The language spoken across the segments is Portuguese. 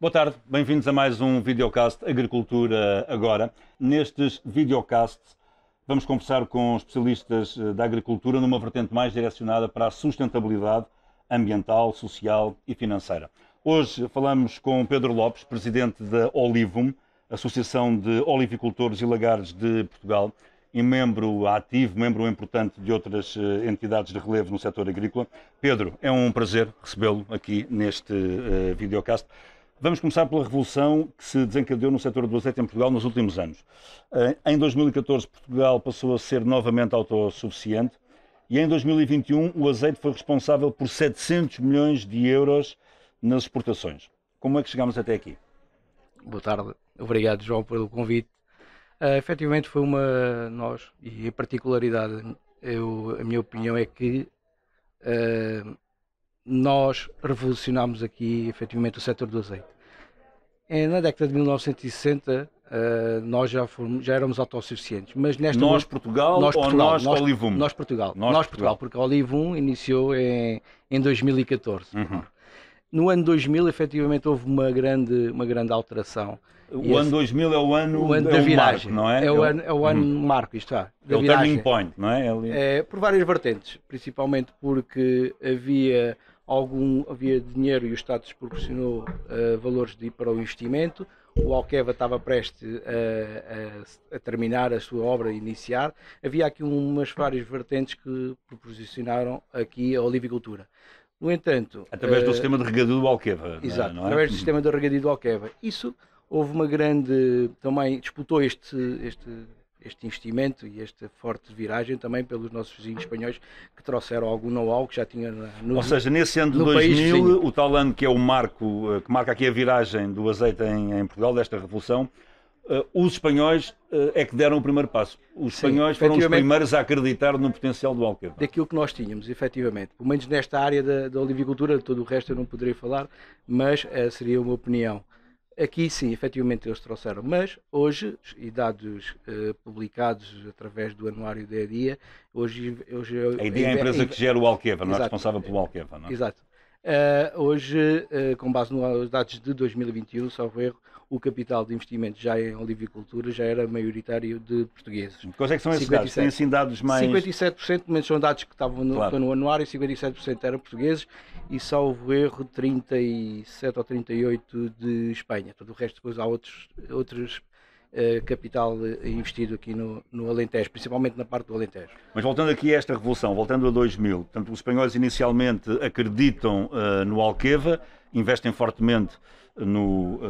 Boa tarde, bem-vindos a mais um videocast Agricultura Agora. Nestes videocasts vamos conversar com especialistas eh, da agricultura numa vertente mais direcionada para a sustentabilidade ambiental, social e financeira. Hoje falamos com Pedro Lopes, presidente da Olivum, Associação de Olivicultores e Lagares de Portugal, e membro ativo, membro importante de outras eh, entidades de relevo no setor agrícola. Pedro, é um prazer recebê-lo aqui neste uh, videocast. Vamos começar pela revolução que se desencadeou no setor do azeite em Portugal nos últimos anos. Eh, em 2014, Portugal passou a ser novamente autossuficiente e em 2021 o azeite foi responsável por 700 milhões de euros nas exportações. Como é que chegamos até aqui? Boa tarde. Obrigado, João, pelo convite. Uh, efetivamente foi uma, nós, e a particularidade, eu, a minha opinião é que uh, nós revolucionámos aqui efetivamente o setor do azeite. Eh, na década de 1960 Uh, eh, nós já, fomos, já éramos autossuficientes. Mas nesta nós, momento, Portugal, nós, Portugal, ou nós, Olivum? Nós, Portugal. Nós, nós Portugal, Portugal, porque a Olivum iniciou em, em 2014. Uhum. No ano 2000, efetivamente, houve uma grande, uma grande alteração. O e ano esse, 2000 é o ano, o ano é da viragem, marco, não é? É, é o, ano, é o ano uhum. marco, isto está. É, é o turning point, não é? é eh, por várias vertentes, principalmente porque havia algum, havia dinheiro e o Estado desproporcionou uh, valores de, para o investimento, o Alqueva estava prestes a, eh, a, a, terminar a sua obra, a iniciar. Havia aqui umas várias vertentes que proporcionaram aqui a olivicultura. No entanto... Através uh, do eh, sistema de regadio do Alqueva. É? Exato, é? através do sistema de regadio do Alqueva. Isso houve uma grande... também disputou este, este este investimento e esta forte viragem também pelos nossos vizinhos espanhóis que trouxeram algum know-how que já tinha no Ou seja, nesse ano de 2000, o tal ano que é o marco, eh, que marca aqui a viragem do azeite em, em Portugal, desta revolução, Uh, os espanhóis uh, é que deram o primeiro passo. Os espanhóis Sim, foram os primeiros a acreditar no potencial do Alqueva. Daquilo que nós tínhamos, efetivamente. Pelo menos nesta área da, da olivicultura, todo o resto eu não poderia falar, mas uh, seria uma opinião. Aqui sim, efetivamente eles trouxeram, mas hoje, e dados uh, publicados através do anuário da EDIA, hoje... hoje a EDIA é a empresa que gera o Alqueva, não é responsável pelo Alqueva, não é? Exato. Uh, hoje, uh, com base nos dados de 2021, salvo erro, o capital de investimento já em olivicultura já era maioritário de portugueses. Quais é que são esses 57, dados? Tem assim dados mais... 57%, mas são dados que estavam no, claro. no anuário, 57% eram portugueses e, salvo erro, 37 ou 38% de Espanha. Todo o resto depois há outros, outros Uh, capital eh, investido aqui no, no, Alentejo, principalmente na parte do Alentejo. Mas voltando aqui a esta revolução, voltando a 2000, portanto, os espanhóis inicialmente acreditam uh, no Alqueva, investem fortemente no, uh,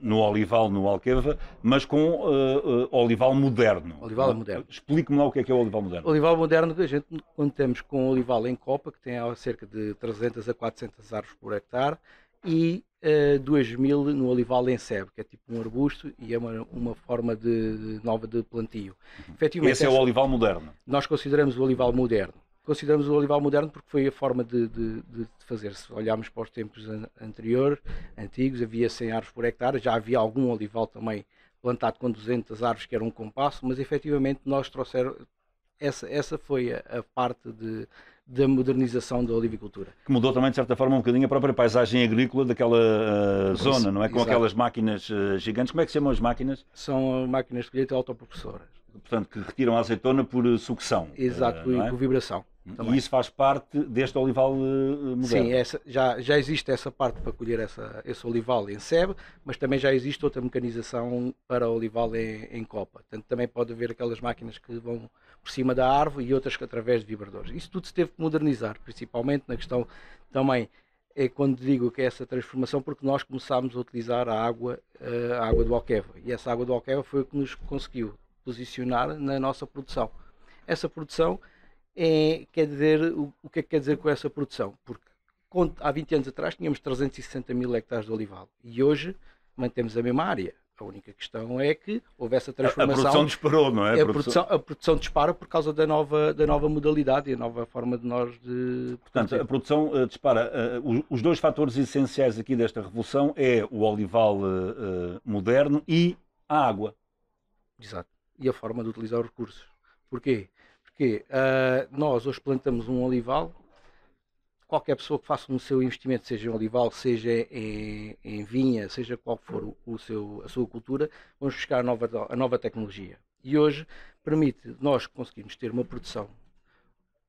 no Olival, no Alqueva, mas com uh, uh, Olival moderno. Olival moderno. Explique-me lá o que é que é o Olival moderno. Olival moderno, a gente, contamos com Olival em Copa, que tem cerca de 300 a 400 árvores por hectare, e uh, 2000 no olival em sebe, que é tipo um arbusto e é uma, uma forma de, de nova de plantio. Uhum. Efetivamente, Esse é o olival moderno? Nós consideramos o olival moderno consideramos o olival moderno porque foi a forma de, de, de fazer. Se olharmos para os tempos anteriores, anterior, antigos, havia 100 árvores por hectare, já havia algum olival também plantado com 200 árvores, que era um compasso, mas efetivamente nós trouxeram. Essa, essa foi a, a parte de, da modernização da olivicultura. Que mudou também, de certa forma, um bocadinho a própria paisagem agrícola daquela uh, zona, não é? Com Exato. aquelas máquinas uh, gigantes. Como é que se chamam as máquinas? São máquinas de colheita autopropulsoras. Portanto, que retiram a azeitona por sucção. Exato, uh, por, por vibração. Também. E isso faz parte deste olival eh, moderno. Sim, essa, já, já existe essa parte para colher essa, esse olival em sebe, mas também já existe outra mecanização para olival em, em copa. Portanto, também pode haver aquelas máquinas que vão por cima da árvore e outras que através de vibradores. Isso tudo se teve que modernizar, principalmente na questão também é quando digo que é essa transformação, porque nós começámos a utilizar a água, eh, a água do Alqueva. E essa água do Alqueva foi o que nos conseguiu posicionar na nossa produção. Essa produção é, quer dizer, o, o, que é que quer dizer com essa produção? Porque há 20 anos atrás tínhamos 360 mil hectares de olival e hoje mantemos a mesma área. A única questão é que houve essa transformação. A produção disparou, não é? A, produção... produção, a produção dispara por causa da nova, da nova modalidade e a nova forma de nós de. Portanto, a produção uh, dispara. Uh, os dois fatores essenciais aqui desta revolução é o olival uh, moderno e a água. Exato. E a forma de utilizar os recursos. Porquê? Porque uh, ah, nós hoje plantamos um olival, qualquer pessoa que faça o seu investimento, seja em olival, seja em, em vinha, seja qual for o, o seu, a sua cultura, vamos buscar a nova, a nova tecnologia. E hoje permite nós conseguirmos ter uma produção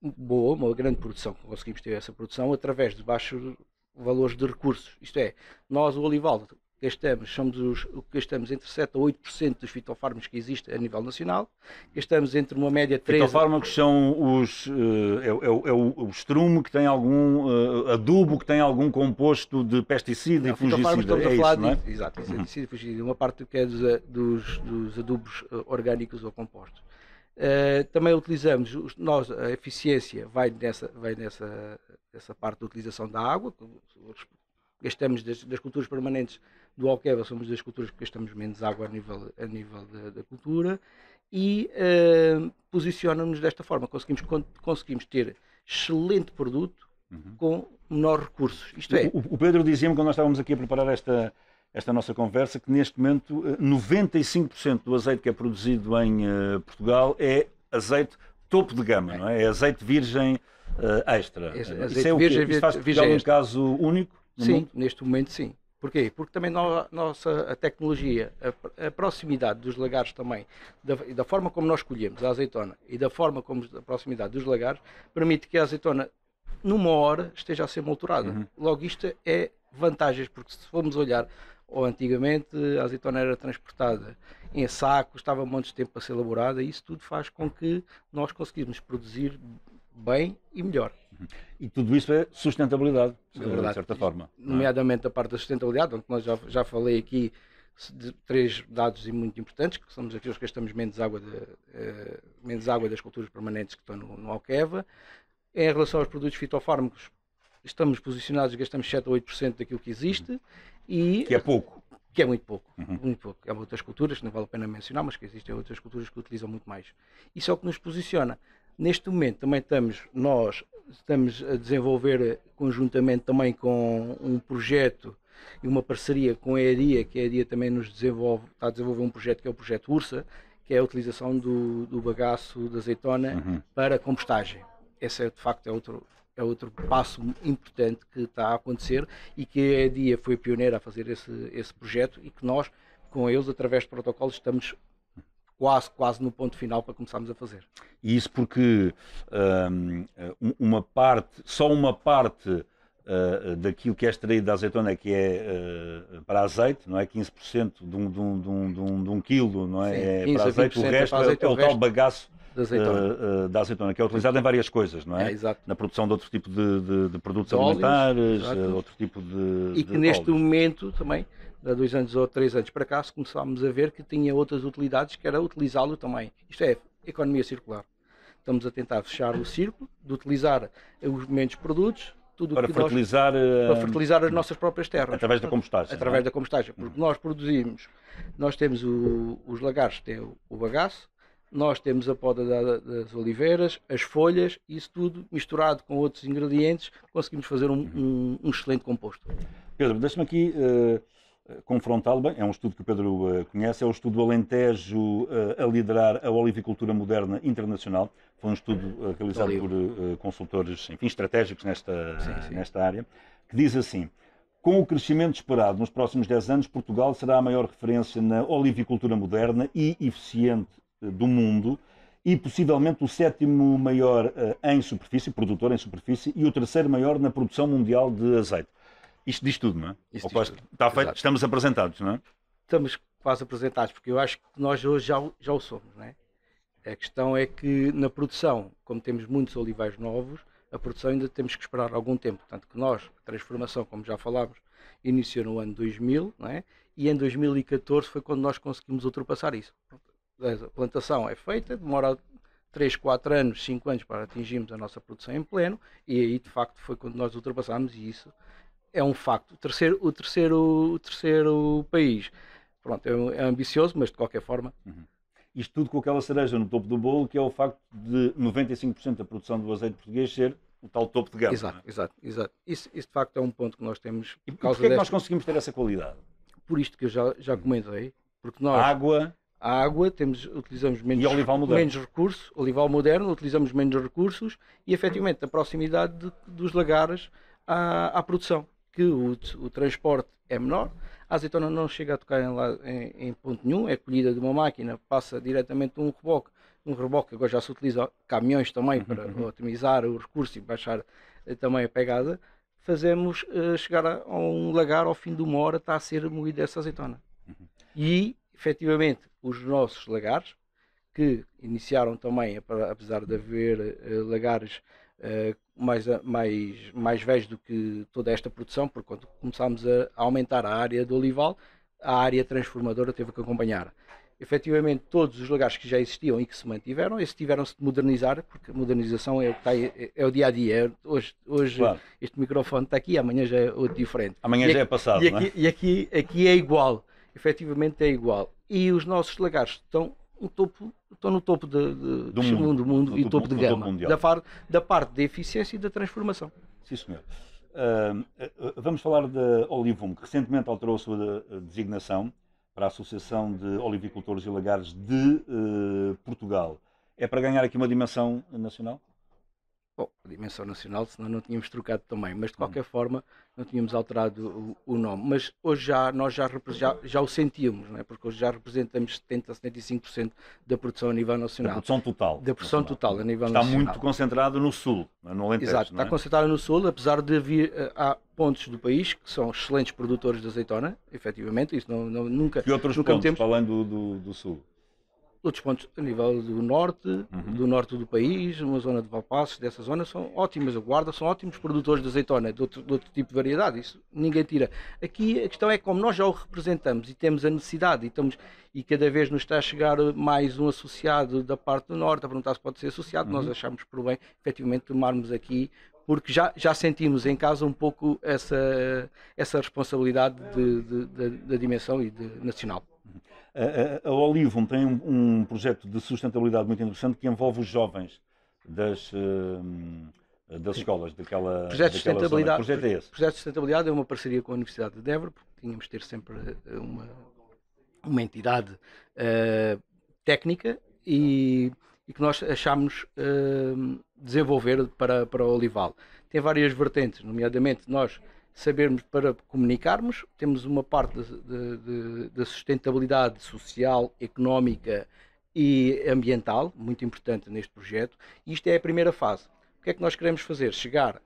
boa, uma grande produção, conseguimos ter essa produção através de baixos valores de recursos. Isto é, nós o olival gastamos, somos os, que gastamos entre 7% a 8% dos fitofármacos que existem a nível nacional, gastamos entre uma média de 3... Fitofármacos são os, eh, é, é, é, o, é estrumo que tem algum, eh, adubo que tem algum composto de pesticida não, e fungicida, é isso, não é? exato, uhum. pesticida e fungicida, uma parte que é dos, eh, dos, dos adubos orgânicos ou compostos. Uh, também utilizamos, nós, a eficiência vai nessa, vai nessa, essa parte da utilização da água, que, gastamos das, das, culturas permanentes do Alqueva somos das culturas que gastamos menos água a nível, a nível da, da cultura e uh, eh, nos desta forma. Conseguimos, conseguimos ter excelente produto uhum. com menor recursos. Isto é. O, o Pedro dizia-me quando nós estávamos aqui a preparar esta, esta nossa conversa que neste momento 95% eh, do azeite que é produzido em uh, Portugal é azeite topo de gama, é. não é? É azeite virgem uh, extra. É, azeite Isso é o virgem, Isso faz virgem extra. um caso único? sim, mundo? neste momento sim. Porquê? Porque também no, nossa a tecnologia, a, a, proximidade dos lagares também, da, da, forma como nós colhemos a azeitona e da forma como a proximidade dos lagares, permite que a azeitona, numa hora, esteja a ser molturada. Uhum. Logo, isto é vantagens, porque se formos olhar, ou antigamente a azeitona era transportada em sacos, estava um monte de tempo para ser elaborada, e isso tudo faz com que nós conseguimos produzir bem e melhor. Uhum. E tudo isso é sustentabilidade, é verdade, de certa forma. É? Nomeadamente é? a parte da sustentabilidade, onde nós já, já falei aqui de três dados muito importantes, que somos aqueles que gastamos menos água, de, uh, menos água das culturas permanentes que estão no, no Alqueva. Em relação aos produtos fitofármacos, estamos posicionados, gastamos 7 a 8% daquilo que existe. Uhum. E, que é pouco. Que é muito pouco, uhum. muito pouco. Há outras culturas, que não vale a pena mencionar, mas que existem outras culturas que utilizam muito mais. Isso é o que nos posiciona. Neste momento também estamos, nós estamos a desenvolver conjuntamente também com um projeto e uma parceria com a ERIA, que a ERIA também nos desenvolve, está a desenvolver um projeto que é o projeto URSA, que é a utilização do, do bagaço da azeitona uhum. para compostagem. Esse é de facto é outro, é outro passo importante que está a acontecer e que a ERIA foi pioneira a fazer esse, esse projeto e que nós, com eles, através de protocolos, estamos quase, quase no ponto final para começarmos a fazer. E isso porque hum, um, uma parte, só uma parte uh, daquilo que é extraído da azeitona que é uh, para azeite, não é? 15% de um, de, um, de, um, de, um, de um quilo, não é? Sim, é para azeite, o é resto é, azeite, é o, o tal bagaço da azeitona. Eh, da azeitona. que é utilizado em várias coisas, não é? é Na produção de outro tipo de, de, de produtos de alimentares, óleos, outro tipo de. E que neste óleos. momento também há dois anos ou três anos para cá, começámos a ver que tinha outras utilidades que era utilizá-lo também. Isto é, economia circular. Estamos a tentar fechar o círculo de utilizar os menos produtos para fertilizar, nós, para eh, fertilizar as nossas próprias terras através da compostagem é? através é? da compostagem porque hum. nós produzimos nós temos o, os lagares tem o, o bagaço nós temos a poda da, das oliveiras as folhas isso tudo misturado com outros ingredientes conseguimos fazer um, uhum. um, um excelente composto Pedro deixa-me aqui uh confrontá-lo. Bem, é um estudo que o Pedro eh, conhece, é o estudo Alentejo eh, a liderar a olivicultura moderna internacional. Foi um estudo eh, realizado por consultores, enfim, estratégicos nesta, sim, sim. nesta área, que diz assim. Com o crescimento esperado nos próximos 10 anos, Portugal será a maior referência na olivicultura moderna e eficiente do mundo e possivelmente o sétimo maior em superfície, produtor em superfície, e o terceiro maior na produção mundial de azeite. Isto diz tudo, não é? Isto quase, tudo. Está feito, estamos apresentados, não é? Estamos quase apresentados, porque eu acho que nós hoje já, já o somos, não é? A questão é que na produção, como temos muitos olivais novos, a produção ainda temos que esperar algum tempo. Portanto, que nós, a transformação, como já falávamos iniciou no ano 2000, não é? e em 2014 foi quando nós conseguimos ultrapassar isso. A plantação é feita, demora 3, 4 anos, 5 anos para atingirmos a nossa produção em pleno, e aí de facto foi quando nós ultrapassámos isso é um facto. O terceiro, o terceiro, o terceiro país. Pronto, é, é ambicioso, mas de qualquer forma. Uhum. Isto tudo com aquela cereja no topo do bolo, que é o facto de 95% da produção do azeite português ser o tal topo de gama. É? Exato, é? exato, exato. Isso, isso, de facto é um ponto que nós temos. e porquê é que nós conseguimos ter essa qualidade? Por isto que eu já, já uhum. comentei. Porque nós. Água. A água, temos, utilizamos menos, menos recursos, olival moderno, utilizamos menos recursos e efetivamente a proximidade de, dos lagares à, à produção que o, o transporte é menor, a azeitona não chega a tocar em, em, em, ponto nenhum, é colhida de uma máquina, passa diretamente de um reboque, um reboque que agora já se utiliza caminhões também para uhum, uhum. otimizar o recurso e baixar eh, também a pegada, fazemos uh, chegar a, a, um lagar ao fim de uma hora está a ser moída essa azeitona. Uhum. E, efetivamente, os nossos lagares, que iniciaram também, apesar de haver uh, lagares eh, mais, eh, mais, mais velhos do que toda esta produção, porque quando começámos a aumentar a área do olival, a área transformadora teve que acompanhar. Efetivamente, todos os lugares que já existiam e que se mantiveram, esses tiveram-se de modernizar, porque modernização é o, que está, é, é o dia a dia. Hoje, hoje claro. este microfone está aqui, amanhã já é outro diferente. Amanhã e já é aqui, é passado. E, é? aqui, é? e aqui, aqui é igual, efetivamente é igual. E os nossos lagares estão um topo, estou no topo de, de, do mundo, mundo e topo, topo de gama, topo da, far, da, parte da eficiência e da transformação. Sim, senhor. Uh, vamos falar da Olivum, que recentemente alterou a sua designação para a Associação de Olivicultores e Lagares de uh, Portugal. É para ganhar aqui uma dimensão nacional? Bom, a dimensão nacional, senão não tínhamos trocado também, mas de hum. qualquer hum. forma não tínhamos alterado o, o, nome. Mas hoje já, nós já, já, já o sentíamos, não é? porque hoje já representamos 70% a 75% da produção a nível nacional. Da produção total. Da produção nacional. total a nível está nacional. Está muito concentrado no sul, é? no Alentejo. Exato, está é? concentrado no sul, apesar de haver eh, há pontos do país que são excelentes produtores de azeitona, efetivamente, isso não, não nunca. E outros nunca pontos, temos... falando do, do sul? Outros pontos a nível do norte, uhum. do norte do país, uma zona de Valpaços, dessa zona, são ótimas. A Guarda são ótimos produtores de azeitona, de outro, de outro, tipo de variedade, isso ninguém tira. Aqui a questão é como nós já o representamos e temos a necessidade e, estamos, e cada vez nos está a chegar mais um associado da parte do norte a perguntar se pode ser associado, uhum. nós achamos por bem, efetivamente, tomarmos aqui porque já, já sentimos em casa um pouco essa, essa responsabilidade de, de, de, da dimensão e nacional. A, Olivum tem um, um, projeto de sustentabilidade muito interessante que envolve os jovens das, eh, das escolas daquela. Projeto de sustentabilidade. Projeto é esse. Projeto de sustentabilidade é uma parceria com a Universidade de Denver, porque tínhamos de ter sempre eh, uma, uma entidade uh, técnica e, e, que nós achámos uh, desenvolver para, para o Olival. Tem várias vertentes, nomeadamente nós sabermos para comunicarmos. Temos uma parte da sustentabilidade social, económica e ambiental, muito importante neste projeto. E isto é a primeira fase. O que é que nós queremos fazer? Chegar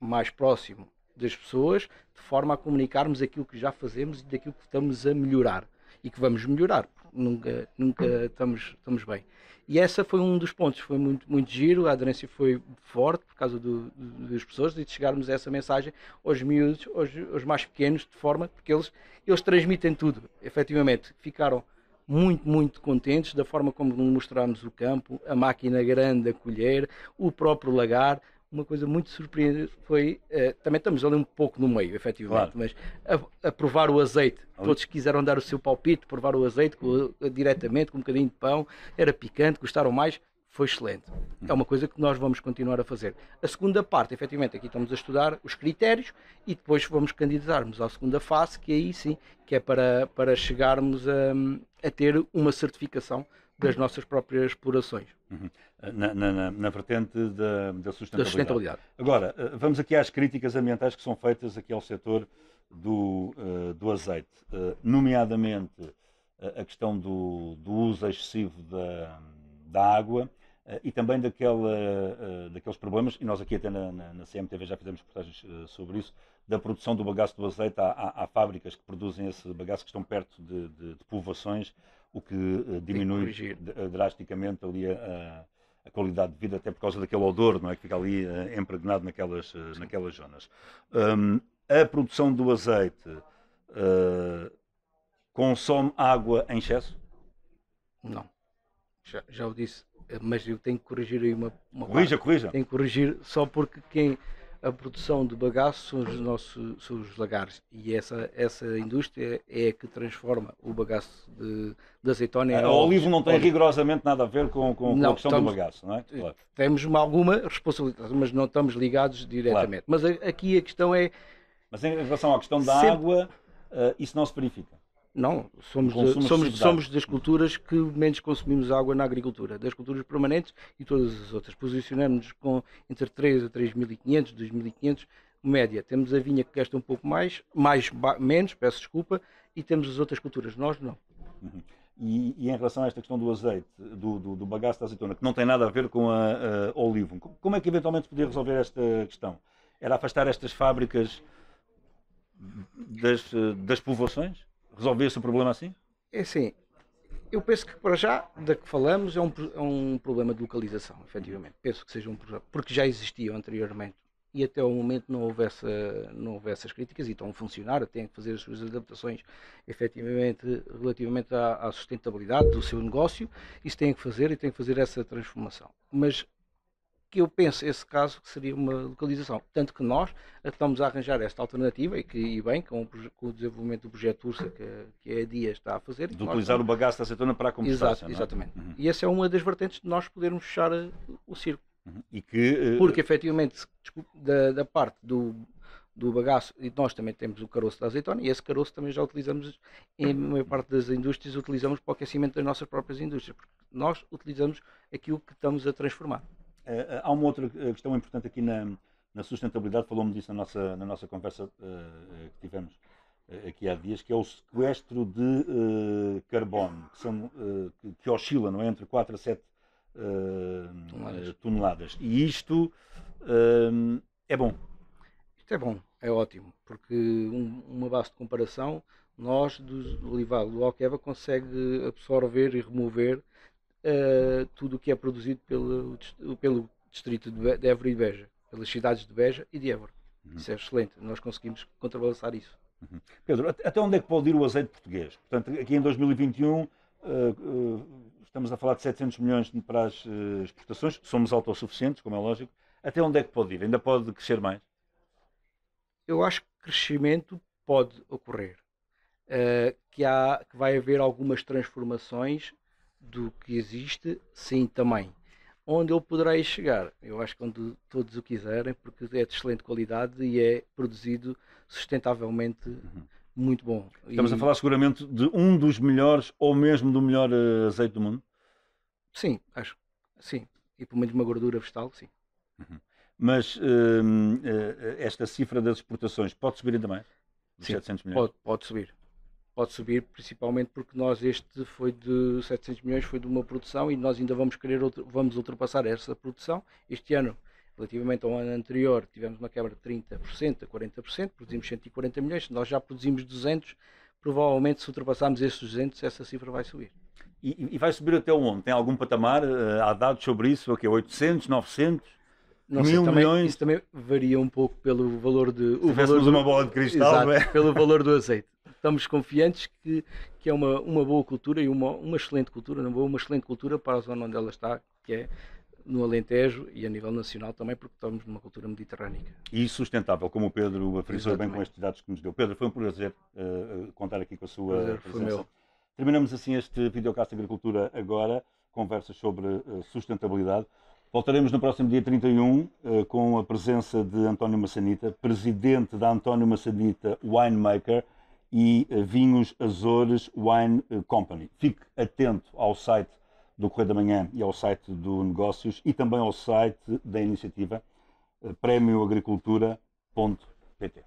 mais próximo das pessoas, de forma a comunicarmos aquilo que já fazemos e daquilo que estamos a melhorar e que vamos melhorar nunca, nunca estamos, estamos bem. E essa foi um dos pontos, foi muito, muito giro, a aderência foi forte por causa do, do, das pessoas e de chegarmos a essa mensagem aos miúdos, aos, aos mais pequenos, de forma, porque eles, eles transmitem tudo, efetivamente. Ficaram muito, muito contentes da forma como mostramos o campo, a máquina grande a colher, o próprio lagar, uma coisa muito surpreendente foi. Eh, também estamos ali um pouco no meio, efetivamente, claro. mas a, a, provar o azeite. Todos quiseram dar o seu palpite, provar o azeite com, eh, diretamente, com um bocadinho de pão. Era picante, gostaram mais. Foi excelente. Hum. É uma coisa que nós vamos continuar a fazer. A segunda parte, efetivamente, aqui estamos a estudar os critérios e depois vamos candidatar-nos à segunda fase, que é aí sim, que é para, para chegarmos a, a ter uma certificação das nossas próprias explorações. Uhum. Ah, na, na, na, vertente da, da, sustentabilidade. da, sustentabilidade. Agora, ah, vamos aqui às críticas ambientais que são feitas aqui ao setor do, ah, do azeite, nomeadamente a questão do, do uso excessivo da, da água, e também daquela, daqueles problemas, e nós aqui até na, na, na CMTV já fizemos reportagens sobre isso, da produção do bagaço do azeite. Há, há, há fábricas que produzem esse bagaço que estão perto de, de, de povoações o que eh, diminui eh, drasticamente ali a, a, qualidade de vida, até por causa daquele odor não é, que fica ali eh, impregnado naquelas, naquelas zonas. Um, a produção do azeite uh, consome água em excesso? Não. Já, já o disse mas eu tenho que corrigir aí uma, coisa. corrija, parte. corrija. Tenho que corrigir só porque quem a produção de bagaço são os nossos são os lagares e essa, essa indústria é a que transforma o bagaço de, de azeitona a, O olivo não tem rigorosamente nada a ver com, com, não, a produção do bagaço, não é? Eh, claro. Temos uma, alguma responsabilidade, mas não estamos ligados diretamente. Claro. Mas a, aqui a questão é... Mas em relação à questão da sempre... água, uh, isso não se verifica? Não, somos, de, somos, somos, das culturas que menos consumimos água na agricultura, das culturas permanentes e todas as outras. Posicionamos-nos com entre 3 a 3.500, 2.500 média. Temos a vinha que gasta um pouco mais, mais menos, peço desculpa, e temos as outras culturas. Nós não. Uhum. E, e, em relação a esta questão do azeite, do, do, do bagaço da azeitona, que não tem nada a ver com a, a olivo, como é que eventualmente podia resolver esta questão? Era afastar estas fábricas das, das povoações? resolver esse problema assim? É sim. Eu penso que para já, da que falamos, é um, é um problema de localização, efetivamente. Penso que seja um problema, porque já existia anteriormente e até ao momento não houve, não houvesse essas críticas e estão a funcionar, têm que fazer as suas adaptações efetivamente relativamente à, à sustentabilidade do seu negócio, isso têm que fazer e têm que fazer essa transformação. Mas que eu penso esse caso seria uma localização. Tanto que nós estamos a arranjar esta alternativa e que e bem com o, com o desenvolvimento do projeto Ursa que, que a DIA está a fazer. De utilizar o bagaço da acetona para a combustão. Exato, é? exatamente. Uhum. E essa é uma das vertentes de nós podermos fechar uh, o circo. Uhum. E que, uh... Porque efetivamente desculpa, da, da parte do, do bagaço e nós também temos o caroço da azeitona e esse caroço também já utilizamos em maior parte das indústrias utilizamos para o aquecimento das nossas próprias indústrias porque nós utilizamos aquilo que estamos a transformar eh, eh, há uma outra eh, questão importante aqui na, na sustentabilidade, me disso na nossa, na nossa conversa que tivemos aqui há dias, que é o sequestro de uh, carbono, que, são, uh, que, que, oscila não é? entre 4 a 7 uh, toneladas. toneladas. E isto é bom. Isto é bom, é ótimo, porque um, uma base de comparação, nós do Olival do Alqueva consegue absorver e remover uh, tudo o que é produzido pelo, pelo distrito de, Évora e Beja, pelas cidades de Beja e de Évora. Uhum. Isso é excelente, nós conseguimos contrabalançar isso. Uhum. Pedro, até onde é que pode ir o azeite português? Portanto, aqui em 2021 uh, uh, estamos a falar de 700 milhões para as eh, exportações, somos autossuficientes, como é lógico. Até onde é que pode ir? Ainda pode crescer mais? Eu acho que crescimento pode ocorrer. Uh, que, há, que vai haver algumas transformações do que existe, sim, também. Onde ele poderá chegar? Eu acho que onde todos o quiserem, porque é de excelente qualidade e é produzido sustentavelmente uhum. muito bom. Estamos e... a falar seguramente de um dos melhores ou mesmo do melhor eh, azeite do mundo? Sim, acho. Sim. E pelo menos uma gordura vegetal, sim. Uhum. Mas uh, uh, esta cifra das exportações pode subir ainda mais? Sim, 700 milhões? Pode, pode subir pode subir, principalmente porque nós este foi de 700 milhões, foi de uma produção e nós ainda vamos querer outro, vamos ultrapassar essa produção este ano. Relativamente ao ano anterior, tivemos uma quebra de 30% a 40%, produzimos 140 milhões, nós já produzimos 200, provavelmente se ultrapassarmos esses 200, essa cifra vai subir. E, e vai subir até onde? Tem algum patamar? Eh, há dados sobre isso? O okay, que 800, 900? Não mil sei, também, milhões. Isso também varia um pouco pelo valor de. Se o valor do, uma bola de cristal, exato, é? pelo valor do azeite. Estamos confiantes que, que é uma, uma boa cultura e uma, uma excelente cultura, não boa, uma excelente cultura para a zona onde ela está, que é no Alentejo e a nível nacional também, porque estamos numa cultura mediterrânea. E sustentável, como o Pedro frisou bem com estes dados que nos deu. Pedro, foi um prazer uh, contar aqui com a sua prazer, presença. Terminamos assim este videocast Agricultura agora, conversas sobre uh, sustentabilidade. Voltaremos no próximo dia 31 eh, com a presença de António Massanita, presidente da António Massanita Winemaker e eh, Vinhos Azores Wine eh, Company. Fique atento ao site do Correio da Manhã e ao site do Negócios e também ao site da iniciativa prémioagricultura.pt.